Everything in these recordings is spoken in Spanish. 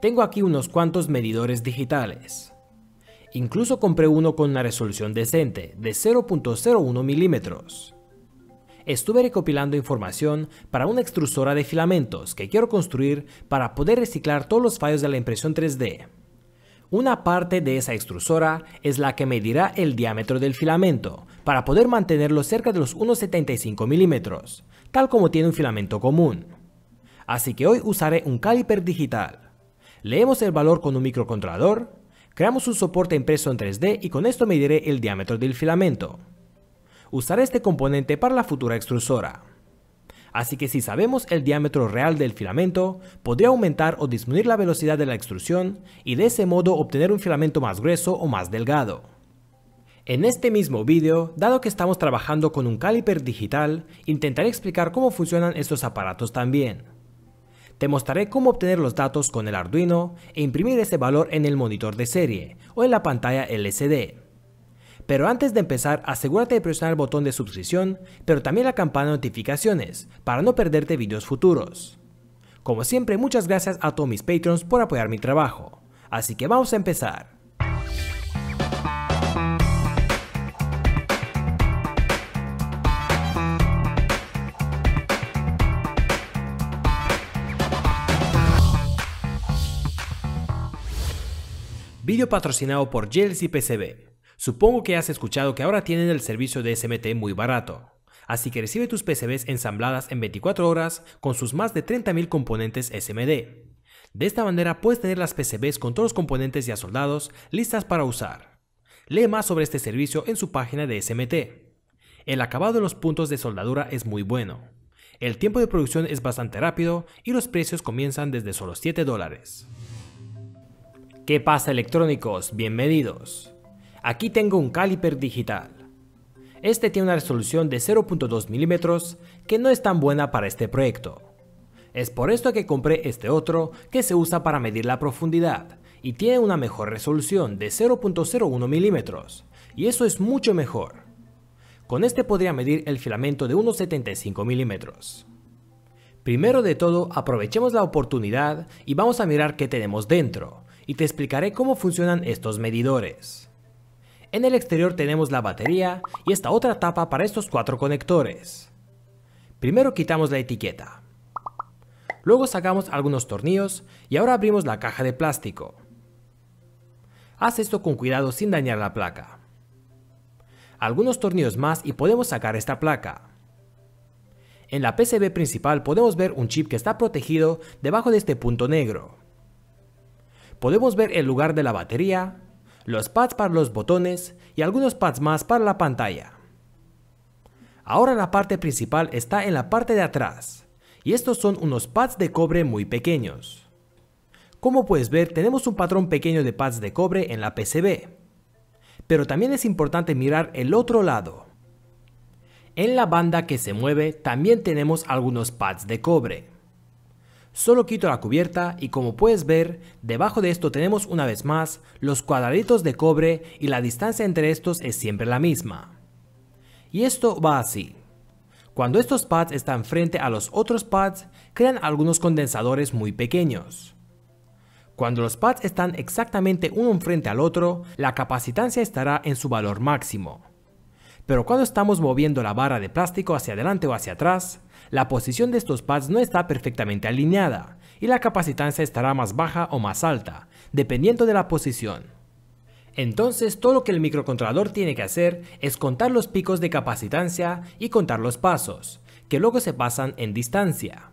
Tengo aquí unos cuantos medidores digitales. Incluso compré uno con una resolución decente, de 0.01 milímetros. Estuve recopilando información para una extrusora de filamentos que quiero construir para poder reciclar todos los fallos de la impresión 3D. Una parte de esa extrusora es la que medirá el diámetro del filamento para poder mantenerlo cerca de los 1,75 milímetros, tal como tiene un filamento común. Así que hoy usaré un caliper digital. Leemos el valor con un microcontrolador, creamos un soporte impreso en 3D y con esto mediré el diámetro del filamento. Usaré este componente para la futura extrusora. Así que si sabemos el diámetro real del filamento, podría aumentar o disminuir la velocidad de la extrusión y de ese modo obtener un filamento más grueso o más delgado. En este mismo vídeo, dado que estamos trabajando con un caliper digital, intentaré explicar cómo funcionan estos aparatos también. Te mostraré cómo obtener los datos con el Arduino e imprimir ese valor en el monitor de serie o en la pantalla LCD. Pero antes de empezar, asegúrate de presionar el botón de suscripción, pero también la campana de notificaciones, para no perderte videos futuros. Como siempre, muchas gracias a todos mis patrons por apoyar mi trabajo. Así que vamos a empezar. Video patrocinado por Gels y PCB. Supongo que has escuchado que ahora tienen el servicio de SMT muy barato. Así que recibe tus PCBs ensambladas en 24 horas con sus más de 30.000 componentes SMD. De esta manera puedes tener las PCBs con todos los componentes ya soldados listas para usar. Lee más sobre este servicio en su página de SMT. El acabado de los puntos de soldadura es muy bueno. El tiempo de producción es bastante rápido y los precios comienzan desde solo 7 dólares. ¿Qué pasa electrónicos? Bienvenidos. Aquí tengo un caliper digital. Este tiene una resolución de 0.2 milímetros que no es tan buena para este proyecto. Es por esto que compré este otro que se usa para medir la profundidad y tiene una mejor resolución de 0.01 milímetros y eso es mucho mejor. Con este podría medir el filamento de unos 75 milímetros. Primero de todo aprovechemos la oportunidad y vamos a mirar qué tenemos dentro y te explicaré cómo funcionan estos medidores. En el exterior tenemos la batería y esta otra tapa para estos cuatro conectores. Primero quitamos la etiqueta. Luego sacamos algunos tornillos y ahora abrimos la caja de plástico. Haz esto con cuidado sin dañar la placa. Algunos tornillos más y podemos sacar esta placa. En la PCB principal podemos ver un chip que está protegido debajo de este punto negro podemos ver el lugar de la batería, los pads para los botones y algunos pads más para la pantalla. Ahora la parte principal está en la parte de atrás, y estos son unos pads de cobre muy pequeños. Como puedes ver, tenemos un patrón pequeño de pads de cobre en la PCB. Pero también es importante mirar el otro lado. En la banda que se mueve también tenemos algunos pads de cobre. Solo quito la cubierta y como puedes ver, debajo de esto tenemos una vez más los cuadraditos de cobre y la distancia entre estos es siempre la misma. Y esto va así. Cuando estos pads están frente a los otros pads, crean algunos condensadores muy pequeños. Cuando los pads están exactamente uno frente al otro, la capacitancia estará en su valor máximo. Pero cuando estamos moviendo la barra de plástico hacia adelante o hacia atrás, la posición de estos pads no está perfectamente alineada y la capacitancia estará más baja o más alta, dependiendo de la posición. Entonces todo lo que el microcontrolador tiene que hacer es contar los picos de capacitancia y contar los pasos, que luego se pasan en distancia.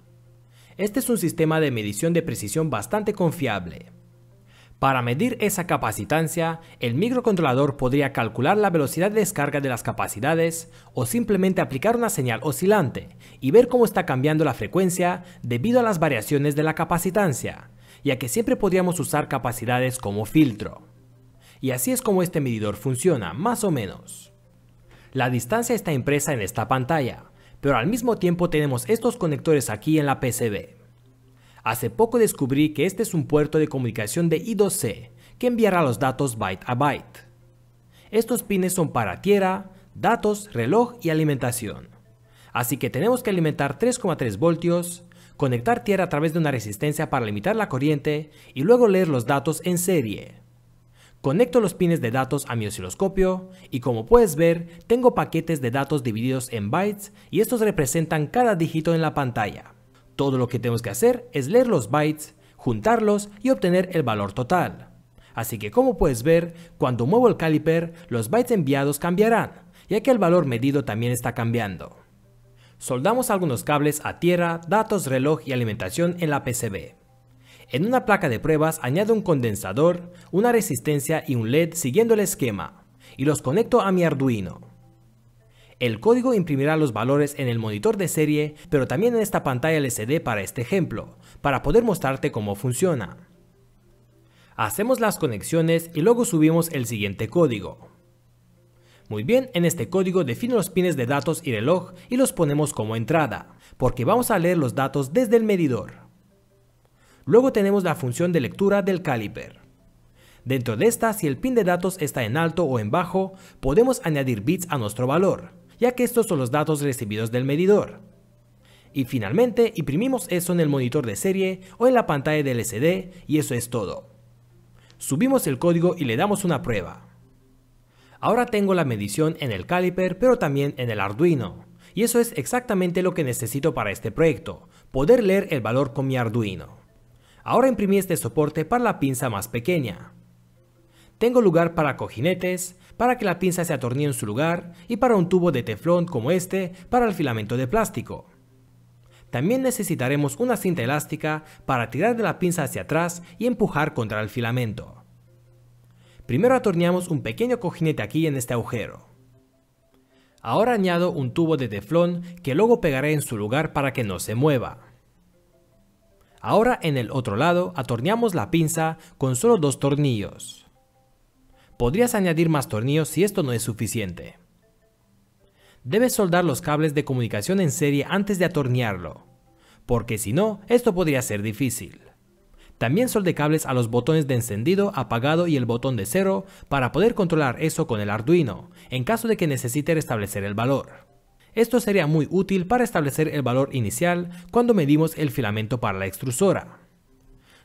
Este es un sistema de medición de precisión bastante confiable. Para medir esa capacitancia, el microcontrolador podría calcular la velocidad de descarga de las capacidades o simplemente aplicar una señal oscilante y ver cómo está cambiando la frecuencia debido a las variaciones de la capacitancia, ya que siempre podríamos usar capacidades como filtro. Y así es como este medidor funciona, más o menos. La distancia está impresa en esta pantalla, pero al mismo tiempo tenemos estos conectores aquí en la PCB. Hace poco descubrí que este es un puerto de comunicación de I2C que enviará los datos byte a byte. Estos pines son para tierra, datos, reloj y alimentación. Así que tenemos que alimentar 3,3 voltios, conectar tierra a través de una resistencia para limitar la corriente y luego leer los datos en serie. Conecto los pines de datos a mi osciloscopio y como puedes ver, tengo paquetes de datos divididos en bytes y estos representan cada dígito en la pantalla. Todo lo que tenemos que hacer es leer los bytes, juntarlos y obtener el valor total. Así que como puedes ver, cuando muevo el caliper, los bytes enviados cambiarán, ya que el valor medido también está cambiando. Soldamos algunos cables a tierra, datos, reloj y alimentación en la PCB. En una placa de pruebas añado un condensador, una resistencia y un LED siguiendo el esquema, y los conecto a mi Arduino. El código imprimirá los valores en el monitor de serie, pero también en esta pantalla LCD para este ejemplo, para poder mostrarte cómo funciona. Hacemos las conexiones y luego subimos el siguiente código. Muy bien, en este código defino los pines de datos y reloj y los ponemos como entrada, porque vamos a leer los datos desde el medidor. Luego tenemos la función de lectura del caliper. Dentro de esta, si el pin de datos está en alto o en bajo, podemos añadir bits a nuestro valor, ya que estos son los datos recibidos del medidor. Y finalmente imprimimos eso en el monitor de serie o en la pantalla del SD y eso es todo. Subimos el código y le damos una prueba. Ahora tengo la medición en el caliper pero también en el Arduino. Y eso es exactamente lo que necesito para este proyecto, poder leer el valor con mi Arduino. Ahora imprimí este soporte para la pinza más pequeña. Tengo lugar para cojinetes, para que la pinza se atornille en su lugar y para un tubo de teflón como este para el filamento de plástico. También necesitaremos una cinta elástica para tirar de la pinza hacia atrás y empujar contra el filamento. Primero atorneamos un pequeño cojinete aquí en este agujero. Ahora añado un tubo de teflón que luego pegaré en su lugar para que no se mueva. Ahora en el otro lado atorneamos la pinza con solo dos tornillos podrías añadir más tornillos si esto no es suficiente. Debes soldar los cables de comunicación en serie antes de atornillarlo, porque si no, esto podría ser difícil. También solde cables a los botones de encendido, apagado y el botón de cero para poder controlar eso con el Arduino, en caso de que necesite restablecer el valor. Esto sería muy útil para establecer el valor inicial cuando medimos el filamento para la extrusora.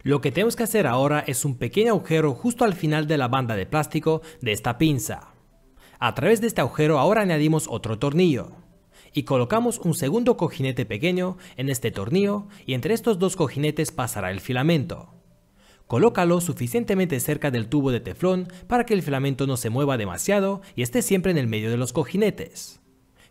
Lo que tenemos que hacer ahora es un pequeño agujero justo al final de la banda de plástico de esta pinza. A través de este agujero ahora añadimos otro tornillo y colocamos un segundo cojinete pequeño en este tornillo y entre estos dos cojinetes pasará el filamento. Colócalo suficientemente cerca del tubo de teflón para que el filamento no se mueva demasiado y esté siempre en el medio de los cojinetes.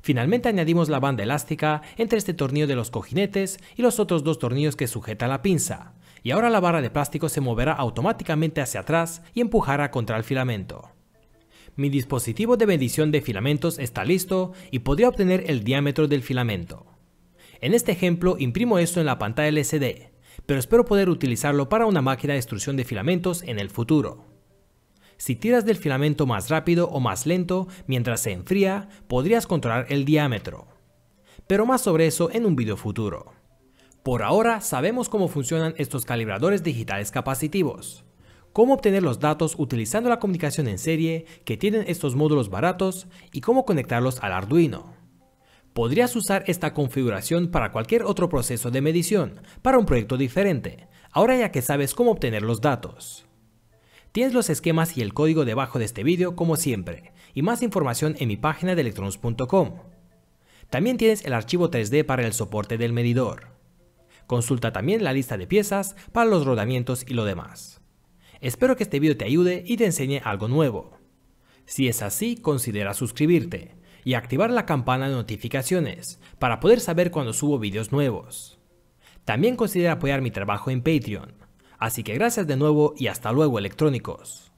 Finalmente añadimos la banda elástica entre este tornillo de los cojinetes y los otros dos tornillos que sujeta la pinza, y ahora la barra de plástico se moverá automáticamente hacia atrás y empujará contra el filamento. Mi dispositivo de medición de filamentos está listo y podría obtener el diámetro del filamento. En este ejemplo imprimo esto en la pantalla LCD, pero espero poder utilizarlo para una máquina de extrusión de filamentos en el futuro. Si tiras del filamento más rápido o más lento mientras se enfría, podrías controlar el diámetro. Pero más sobre eso en un video futuro. Por ahora sabemos cómo funcionan estos calibradores digitales capacitivos, cómo obtener los datos utilizando la comunicación en serie que tienen estos módulos baratos y cómo conectarlos al Arduino. Podrías usar esta configuración para cualquier otro proceso de medición, para un proyecto diferente, ahora ya que sabes cómo obtener los datos. Tienes los esquemas y el código debajo de este vídeo como siempre, y más información en mi página de electrons.com. También tienes el archivo 3D para el soporte del medidor. Consulta también la lista de piezas para los rodamientos y lo demás. Espero que este video te ayude y te enseñe algo nuevo. Si es así, considera suscribirte y activar la campana de notificaciones para poder saber cuando subo videos nuevos. También considera apoyar mi trabajo en Patreon. Así que gracias de nuevo y hasta luego electrónicos.